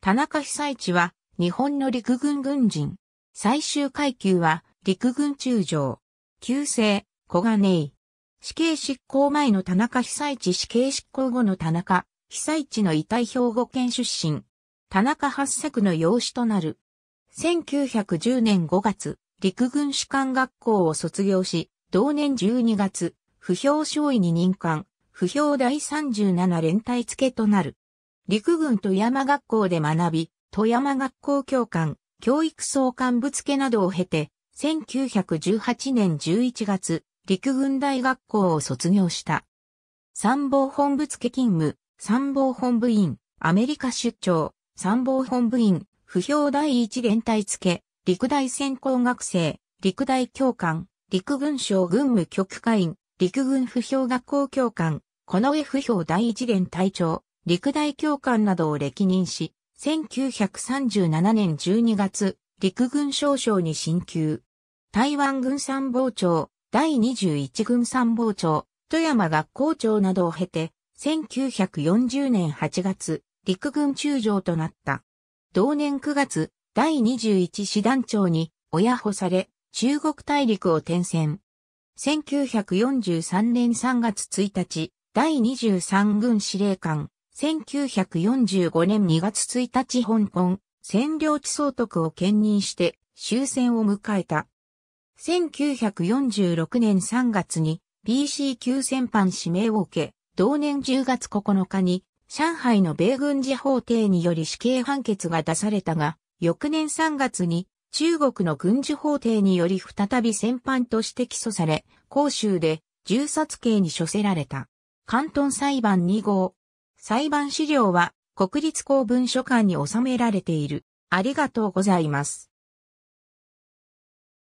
田中被災地は日本の陸軍軍人。最終階級は陸軍中将。旧姓、小金井。死刑執行前の田中被災地死刑執行後の田中、被災地の遺体兵庫県出身。田中八作の養子となる。1910年5月、陸軍士官学校を卒業し、同年12月、不評少尉に任官、不評第37連隊付となる。陸軍富山学校で学び、富山学校教官、教育総監部付などを経て、1918年11月、陸軍大学校を卒業した。参謀本部付勤務、参謀本部員、アメリカ出張、参謀本部員、不評第一連隊付、陸大専攻学生、陸大教官、陸軍省軍務局会員、陸軍不評学校教官、この不評第一連隊長、陸大教官などを歴任し、1937年12月、陸軍少将に進級。台湾軍参謀長、第21軍参謀長、富山学校長などを経て、1940年8月、陸軍中将となった。同年9月、第21師団長に親保され、中国大陸を転戦。1943年3月1日、第23軍司令官、1945年2月1日香港、占領地総督を兼任して終戦を迎えた。1946年3月に BC 級戦犯指名を受け、同年10月9日に上海の米軍事法廷により死刑判決が出されたが、翌年3月に中国の軍事法廷により再び戦犯として起訴され、広州で銃殺刑に処せられた。関東裁判2号、裁判資料は国立公文書館に収められている。ありがとうございます。